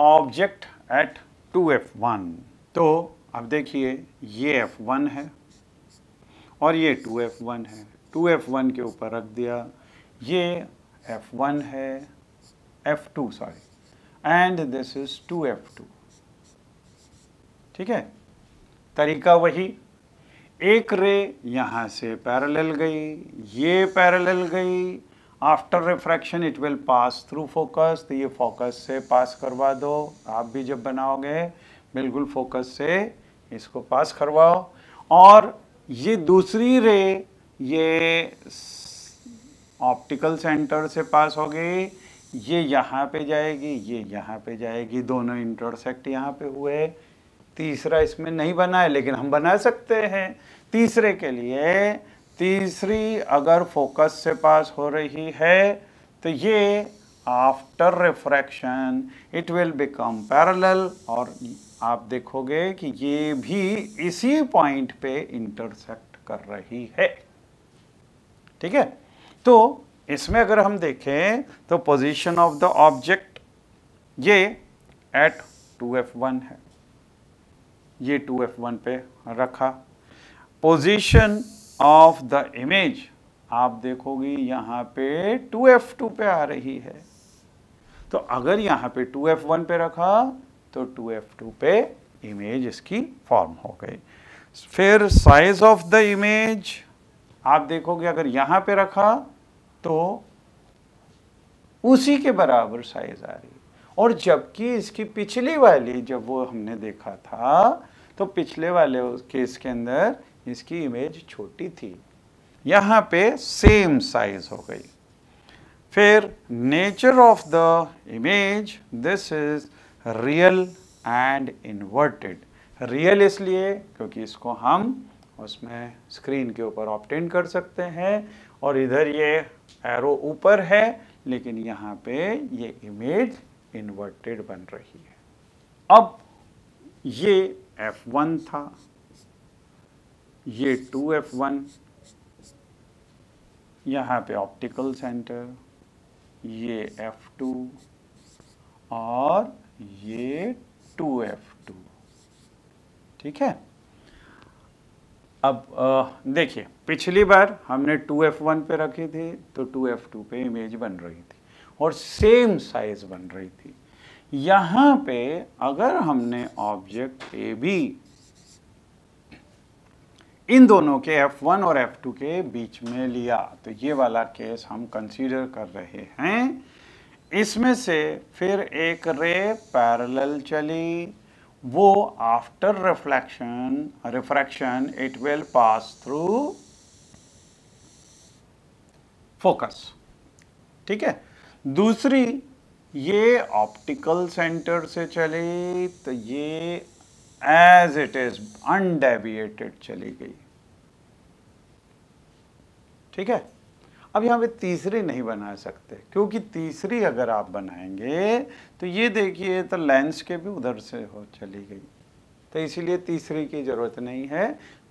Object at two F one तो अब देखिए ये एफ वन है और ये टू एफ वन है टू एफ वन के ऊपर रख दिया ये एफ वन है F two sorry and this is two F two ठीक है तरीका वही एक रे यहां से पैरेलल गई ये पैरेलल गई after refraction it will pass through focus तो ये फोकस से पास करवा दो आप भी जब बनाओगे बिल्कुल फोकस से इसको पास करवाओ और ये दूसरी रे ये ऑप्टिकल सेंटर से पास होगी ये यहाँ पे जाएगी ये यहाँ पे जाएगी दोनों इंटरसेक्ट यहाँ पे हुए तीसरा इसमें नहीं बना है लेकिन हम बना सकते हैं तीसरे के लिए तीसरी अगर फोकस से पास हो रही है तो ये after refraction it will become parallel और आप देखोगे कि ये भी इसी पॉइंट पे इंटरसेक्ट कर रही है ठीक है तो इसमें अगर हम देखें तो पोजीशन ऑफ द ऑब्जेक्ट ये एट 2f1 है ये 2f1 पे रखा पोजीशन ऑफ द इमेज आप देखोगे यहां पे 2f2 पे आ रही है तो अगर यहां पे 2f1 पे रखा तो 2f2 पे इमेज इसकी फॉर्म हो गई फिर साइज ऑफ द इमेज आप देखोगे अगर यहां पे रखा तो उसी के बराबर साइज आ रही और जबकि इसकी पिछली वाली जब वो हमने देखा था तो पिछले वाले केस के अंदर इसकी इमेज छोटी थी यहाँ पे सेम साइज हो गई फिर nature of the image this is real and inverted real इसलिए क्योंकि इसको हम उसमें स्क्रीन के ऊपर ऑप्टेन कर सकते हैं और इधर ये एरो ऊपर है लेकिन यहाँ पे ये इमेज इन्वर्टेड बन रही है अब ये F1 था ये टू एफ वन यहाँ पे ऑप्टिकल सेंटर ये एफ टू और ये टू एफ टू ठीक है अब देखिए पिछली बार हमने टू एफ वन पे रखी थी तो टू एफ टू पे इमेज बन रही थी और सेम साइज बन रही थी यहाँ पे अगर हमने ऑब्जेक्ट ए बी इन दोनों के F1 और F2 के बीच में लिया तो ये वाला केस हम कंसीडर कर रहे हैं इसमें से फिर एक रे पैरेलल चली वो after reflection refraction it will pass through focus ठीक है दूसरी ये ऑप्टिकल सेंटर से चली तो ये एज इट इज अनडेविएटेड चली गई ठीक है अब यहाँ पे तीसरी नहीं बना सकते क्योंकि तीसरी अगर आप बनाएंगे तो ये देखिए तो लेंस के भी उधर से हो चली गई तो इसीलिए तीसरी की ज़रूरत नहीं है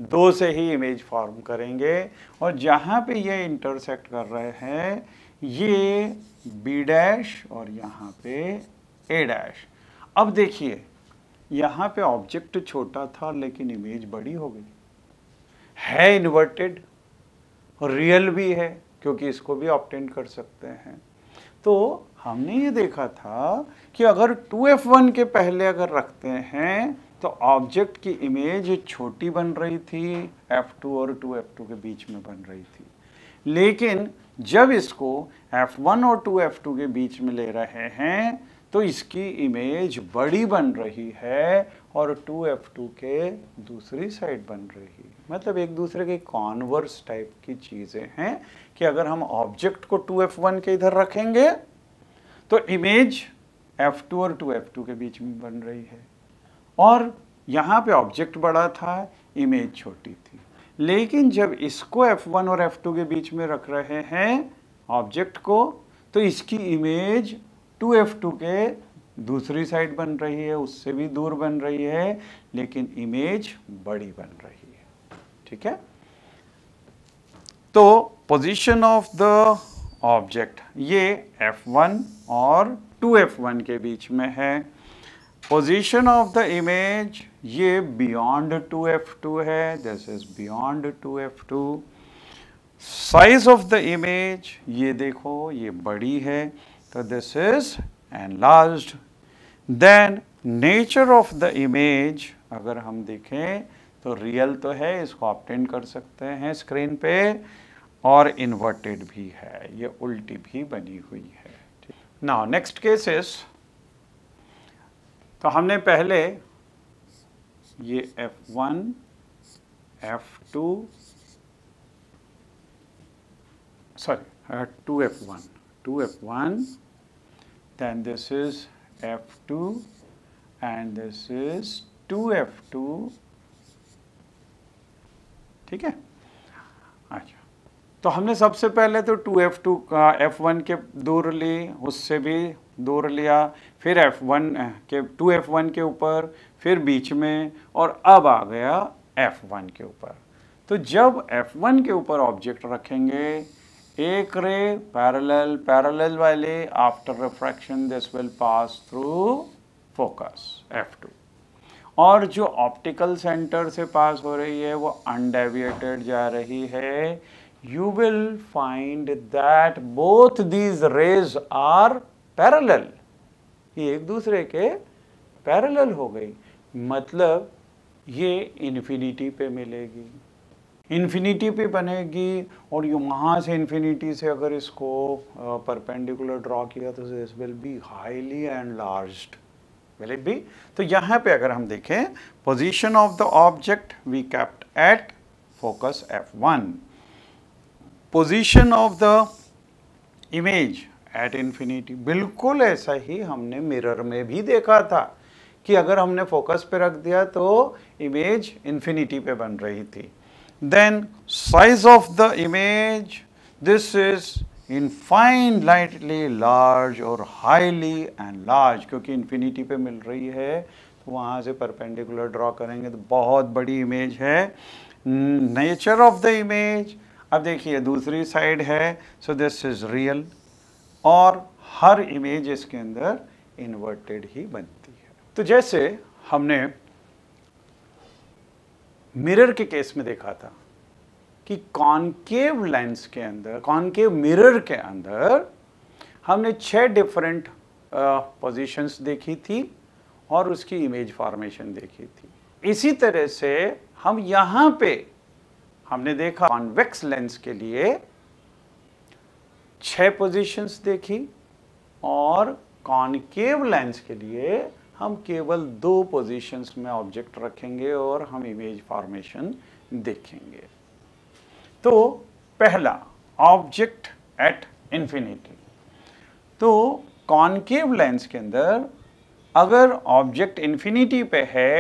दो से ही इमेज फॉर्म करेंगे और जहाँ पे ये इंटरसेक्ट कर रहे हैं ये बी डैश और यहाँ पे ए डैश अब देखिए यहाँ पे ऑब्जेक्ट छोटा था लेकिन इमेज बड़ी हो गई है इन्वर्टेड रियल भी है क्योंकि इसको भी ऑप्टेंट कर सकते हैं तो हमने ये देखा था कि अगर 2f1 के पहले अगर रखते हैं तो ऑब्जेक्ट की इमेज छोटी बन रही थी f2 और 2f2 के बीच में बन रही थी लेकिन जब इसको F1 और 2F2 के बीच में ले रहे हैं तो इसकी इमेज बड़ी बन रही है और 2F2 के दूसरी साइड बन रही है मतलब एक दूसरे के कॉन्वर्स टाइप की चीज़ें हैं कि अगर हम ऑब्जेक्ट को 2F1 के इधर रखेंगे तो इमेज F2 और 2F2 के बीच में बन रही है और यहाँ पे ऑब्जेक्ट बड़ा था इमेज छोटी थी लेकिन जब इसको F1 और F2 के बीच में रख रहे हैं ऑब्जेक्ट को तो इसकी इमेज 2F2 के दूसरी साइड बन रही है उससे भी दूर बन रही है लेकिन इमेज बड़ी बन रही है ठीक है तो पोजीशन ऑफ द ऑब्जेक्ट ये F1 और 2F1 के बीच में है पोजीशन ऑफ द इमेज ये बियॉन्ड 2f2 है this is beyond 2f2 size of the image ये देखो ये बड़ी है तो this is enlarged then nature of the image अगर हम देखें तो रियल तो है इसको ऑप्टेन कर सकते हैं स्क्रीन पे और इन्वर्टेड भी है ये उल्टी भी बनी हुई है नाउ नेक्स्ट केसेस तो हमने पहले ये F two sorry two F one two F one than this is F two and this is two F two ठीक है अच्छा तो हमने सबसे पहले तो टू एफ टू का एफ वन के दूर ली उससे भी दूर लिया फिर F1 के टू वन के ऊपर फिर बीच में और अब आ गया F1 के ऊपर तो जब F1 के ऊपर ऑब्जेक्ट रखेंगे एक रे पैरेलल पैरेलल वाले after refraction this will pass through focus F2 और जो ऑप्टिकल सेंटर से पास हो रही है वो अनडेविएटेड जा रही है you will find that both these rays are parallel ये एक दूसरे के पैरेलल हो गई मतलब ये इन्फिनिटी पे मिलेगी इन्फिनिटी पे बनेगी और यू वहाँ से इन्फिनिटी से अगर इसको परपेंडिकुलर ड्रॉ किया तो this will be highly enlarged will it be तो यहाँ पे अगर हम देखें position of the object we kept at focus F one position of the image at infinity बिल्कुल ऐसा ही हमने मिरर में भी देखा था कि अगर हमने फोकस पे रख दिया तो इमेज इन्फिनिटी पे बन रही थी then size of the image this is infinitely large और हाईली एंड लार्ज क्योंकि इन्फिनिटी पे मिल रही है तो वहाँ से परपेंडिकुलर ड्रॉ करेंगे तो बहुत बड़ी इमेज है नेचर ऑफ द इमेज अब देखिए दूसरी साइड है सो दिस इज़ रियल और हर इमेज इसके अंदर इन्वर्टेड ही बनती है तो जैसे हमने मिरर के केस में देखा था कि कॉन्केव लेंस के अंदर कॉन्केव मिरर के अंदर हमने छह डिफरेंट पोजीशंस देखी थी और उसकी इमेज फॉर्मेशन देखी थी इसी तरह से हम यहाँ पे हमने देखा कॉन्वेक्स लेंस के लिए छः पोजीशंस देखी और कॉनकेव लेंस के लिए हम केवल दो पोजीशंस में ऑब्जेक्ट रखेंगे और हम इमेज फॉर्मेशन देखेंगे तो पहला ऑब्जेक्ट एट इन्फिनिटी तो कॉनकेव लेंस के अंदर अगर ऑब्जेक्ट इन्फिनिटी पे है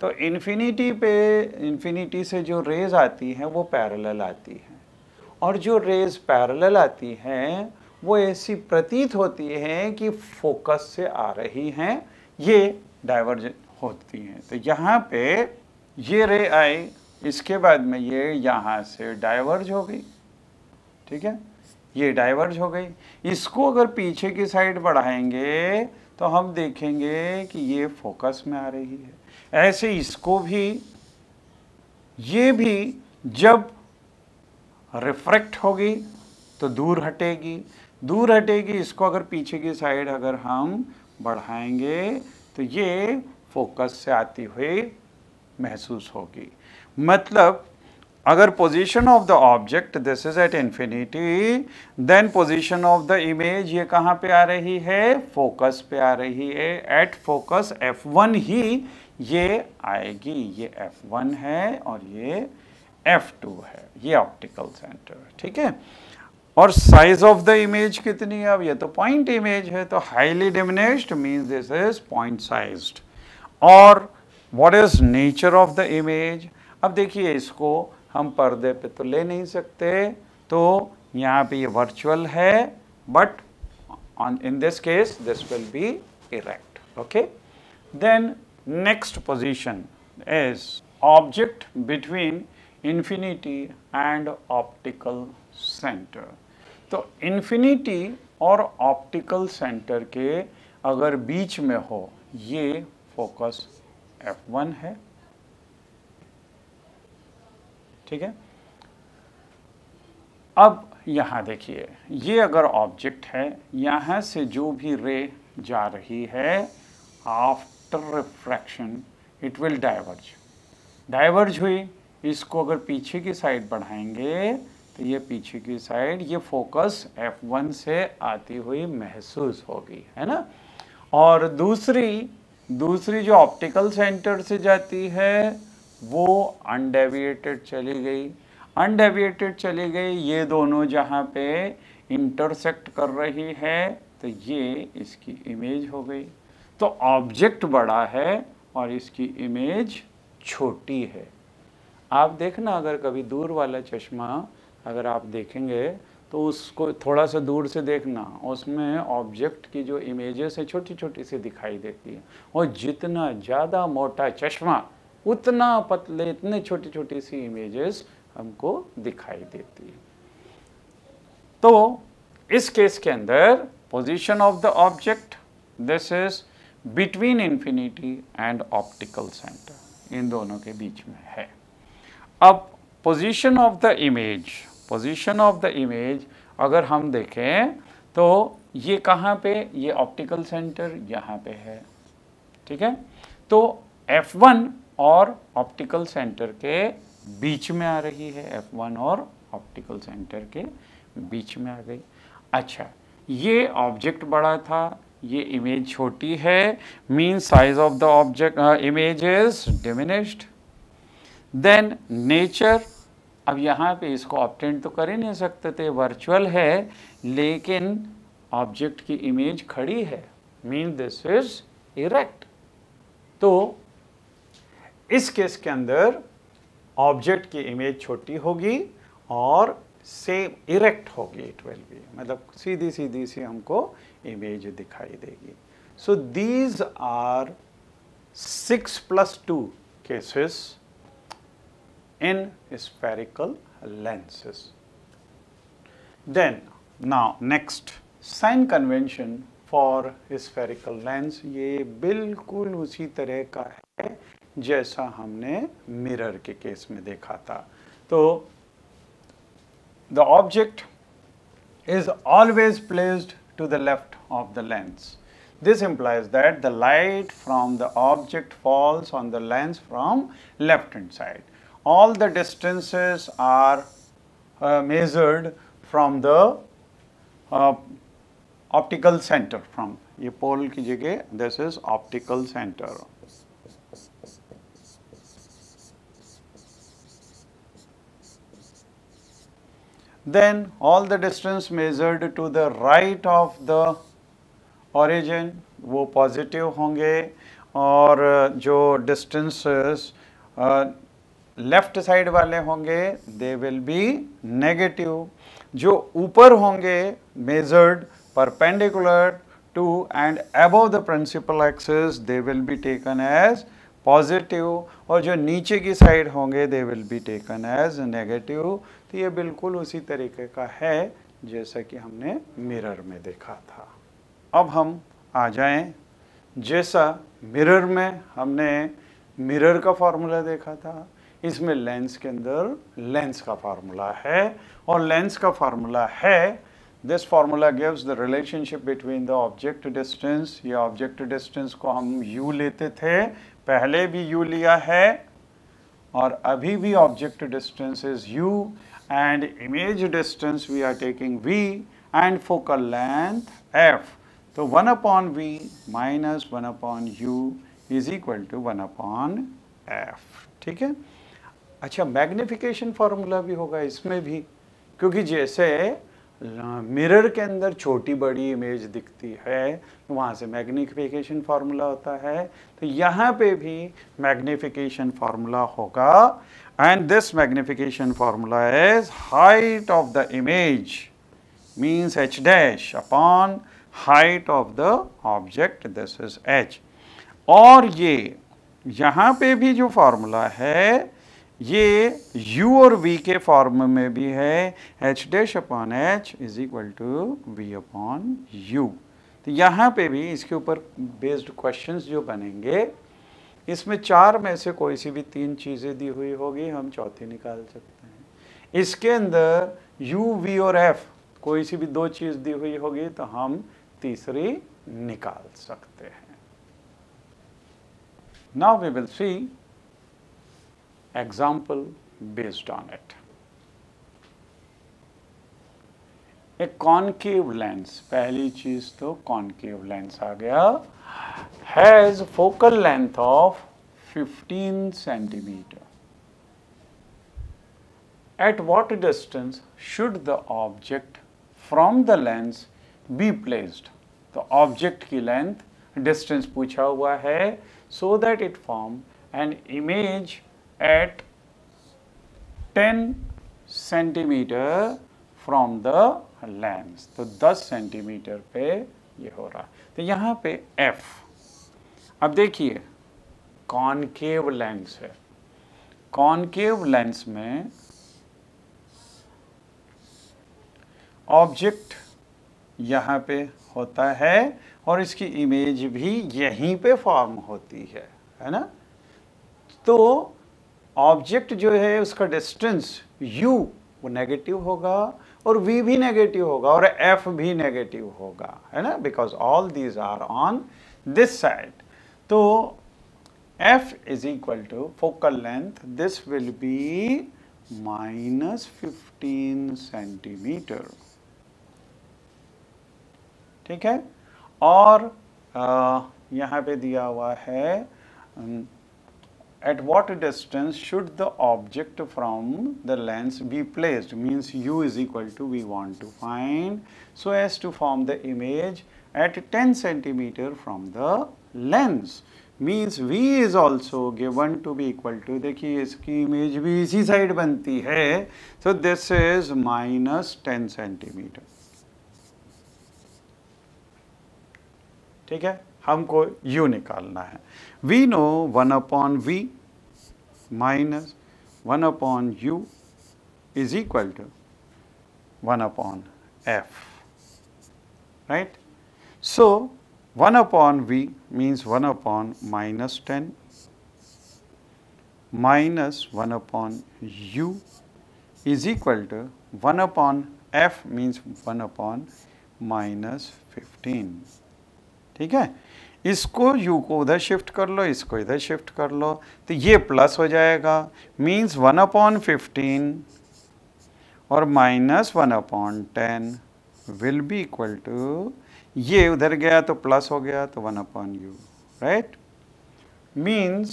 तो इन्फिनिटी पे इन्फिनिटी से जो रेज आती हैं वो पैरेलल आती है और जो रेज पैरेलल आती हैं वो ऐसी प्रतीत होती हैं कि फोकस से आ रही हैं ये डाइवर्जन होती हैं तो यहाँ पे ये रे आई इसके बाद में ये यहाँ से डाइवर्ज हो गई ठीक है ये डाइवर्ज हो गई इसको अगर पीछे की साइड बढ़ाएंगे तो हम देखेंगे कि ये फोकस में आ रही है ऐसे इसको भी ये भी जब रिफ्रैक्ट होगी तो दूर हटेगी दूर हटेगी इसको अगर पीछे की साइड अगर हम बढ़ाएंगे तो ये फोकस से आती हुई महसूस होगी मतलब अगर position of the object this is at infinity then position of the image ये कहाँ पे आ रही है फोकस पे आ रही है एट फोकस एफ वन ही ये आएगी ये एफ वन है और ये F2 है ये ऑप्टिकल सेंटर ठीक है और साइज ऑफ द इमेज कितनी है अब ये तो पॉइंट इमेज है तो highly diminished mean this is point sized और what is nature of the image अब देखिए इसको हम पर्दे पे तो ले नहीं सकते तो यहाँ पे ये वर्चुअल है but on in this case this will be erect okay then next position is object between infinity and optical centre तो इन्फिनिटी और ऑप्टिकल सेंटर के अगर बीच में हो ये फोकस F1 है ठीक है अब यहाँ देखिए ये अगर ऑब्जेक्ट है यहाँ से जो भी रे जा रही है after refraction it will diverge diverge हुई इसको अगर पीछे की साइड बढ़ाएंगे तो ये पीछे की साइड ये फोकस F1 से आती हुई महसूस होगी है ना और दूसरी दूसरी जो ऑप्टिकल सेंटर से जाती है वो अनडेविएटेड चली गई अनडेविएटेड चली गई ये दोनों जहाँ पे इंटरसेक्ट कर रही है तो ये इसकी इमेज हो गई तो ऑब्जेक्ट बड़ा है और इसकी इमेज छोटी है आप देखना अगर कभी दूर वाला चश्मा अगर आप देखेंगे तो उसको थोड़ा सा दूर से देखना उसमें ऑब्जेक्ट की जो इमेजेस है छोटी छोटी सी दिखाई देती है और जितना ज़्यादा मोटा चश्मा उतना पतले इतने छोटी छोटी सी इमेजेस हमको दिखाई देती है तो इस केस के अंदर position of the object this is between infinity and optical centre इन दोनों के बीच में है अब position of the image position of the image अगर हम देखें तो ये कहाँ पे ये ऑप्टिकल सेंटर यहाँ पे है ठीक है तो F1 और ऑप्टिकल सेंटर के बीच में आ रही है F1 और ऑप्टिकल सेंटर के बीच में आ गई अच्छा ये ऑब्जेक्ट बड़ा था ये इमेज छोटी है mean size of the object image is diminished then nature अब यहाँ पे इसको ऑप्टेंट तो कर ही नहीं सकते थे वर्चुअल है लेकिन ऑब्जेक्ट की इमेज खड़ी है मीन दिस इज इरेक्ट तो इस केस के अंदर ऑब्जेक्ट की इमेज छोटी होगी और सेम इरेक्ट होगी इट विल बी मतलब सीधी सीधी सी हमको इमेज दिखाई देगी so these are six plus two cases in spherical lenses. Then now next sign convention for spherical lens ye bilkul usi tarah ka hai jaisa humne mirror ke case mein dekha tha. So the object is always placed to the left of the lens. This implies that the light from the object falls on the lens from left hand side all the distances are uh, measured from the uh, optical center from ये pole की जगह this is optical center then all the distance measured to the right of the origin वो positive होंगे और uh, jo distances uh, left side वाले होंगे they will be negative जो ऊपर होंगे measured perpendicular to and above the principal axis they will be taken as positive और जो नीचे की साइड होंगे they will be taken as negative तो ये बिल्कुल उसी तरीके का है जैसा कि हमने मिरर में देखा था अब हम आ जाएं जैसा मिरर में हमने मिरर का फॉर्मूला देखा था इसमें लेंस के अंदर लेंस का फार्मूला है और लेंस का फार्मूला है this formula gives the relationship between the object distance ये ऑब्जेक्ट डिस्टेंस को हम यू लेते थे पहले भी यू लिया है और अभी भी object distance is U and image distance we are taking V and focal length F तो one upon V minus one upon U is equal to one upon F ठीक है अच्छा मैग्निफिकेशन फार्मूला भी होगा इसमें भी क्योंकि जैसे मिरर के अंदर छोटी बड़ी इमेज दिखती है तो वहाँ से मैग्निफिकेशन फार्मूला होता है तो यहाँ पे भी मैग्निफिकेशन फार्मूला होगा and this magnification formula is height of the image means H dash upon height of the object this is H और ये यहाँ पे भी जो फार्मूला है ये u और v के फॉर्म में भी है h dash upon H is equal to V upon U तो यहाँ पे भी इसके ऊपर बेस्ड क्वेश्चंस जो बनेंगे इसमें चार में से कोई सी भी तीन चीज़ें दी हुई होगी हम चौथी निकाल सकते हैं इसके अंदर u, v और f कोई सी भी दो चीज़ दी हुई होगी तो हम तीसरी निकाल सकते हैं now we will see example based on it. एक कॉन्केव लेंस पहली चीज तो कॉन्केव लेंस आ गया has focal length of 15 centimetre at what distance should the object from the lens be placed तो ऑब्जेक्ट की लेंथ डिस्टेंस पूछा हुआ है so that it form an image at 10 centimetre from the lens तो 10 centimetre पे ये हो रहा है तो यहाँ पे F अब देखिए कॉनकेव लेंस है कॉनकेव लेंस में ऑब्जेक्ट यहाँ पे होता है और इसकी इमेज भी यहीं पे फॉर्म होती है है ना तो ऑब्जेक्ट जो है उसका डिस्टेंस u वो नेगेटिव होगा और v भी नेगेटिव होगा और f भी नेगेटिव होगा है ना because all these are on this side तो f is equal to focal length this will be minus fifteen centimetre ठीक है और आ, uh, यहां पे दिया हुआ है um, at what distance should the object from the lens be placed means u is equal to we want to find so as to form the image at 10 centimeter from the lens means v is also given to be equal to देखिए इसकी image भी इसी side बनती है so this is minus 10 centimeter ठीक है हमको u निकालना है we know one upon V minus one upon U is equal to one upon F right so one upon V means one upon minus ten minus one upon U is equal to one upon F means one upon minus fifteen ठीक है इसको you को उधर shift कर लो इसको इधर shift कर लो तो ये प्लस हो जाएगा मीन्स वन अपॉन फिफ्टीन और minus one upon ten will be equal to ये उधर गया तो प्लस हो गया तो one upon U right means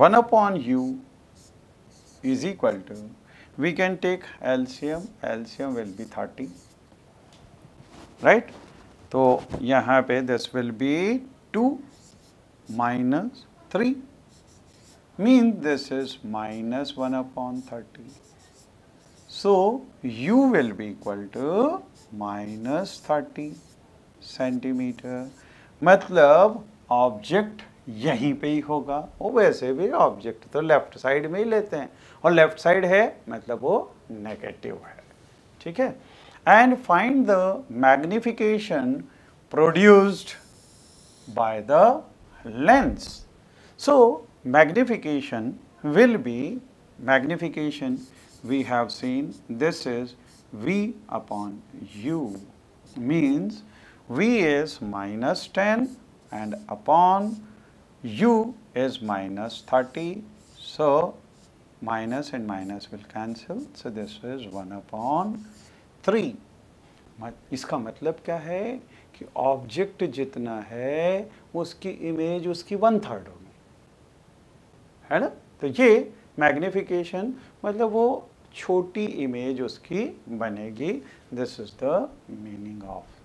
one upon U equal to we can take take LCM will be thirty right right तो यहाँ पे this will be two minus three mean this is minus one upon thirty so U will be equal to minus thirty centimetre मतलब object यहीं पे ही होगा वो वैसे भी ऑब्जेक्ट तो लेफ्ट साइड में ही लेते हैं और लेफ्ट साइड है मतलब वो नेगेटिव है ठीक है and find the magnification produced by the lens. So, magnification will be magnification we have seen this is V upon U means V is minus 10 and upon U is minus 30. So, minus and minus will cancel. So, this is 1 upon three इसका मतलब क्या है कि object जितना है उसकी image उसकी one third होगी है ना तो ये मैग्निफिकेशन मतलब वो छोटी इमेज उसकी बनेगी this is the meaning of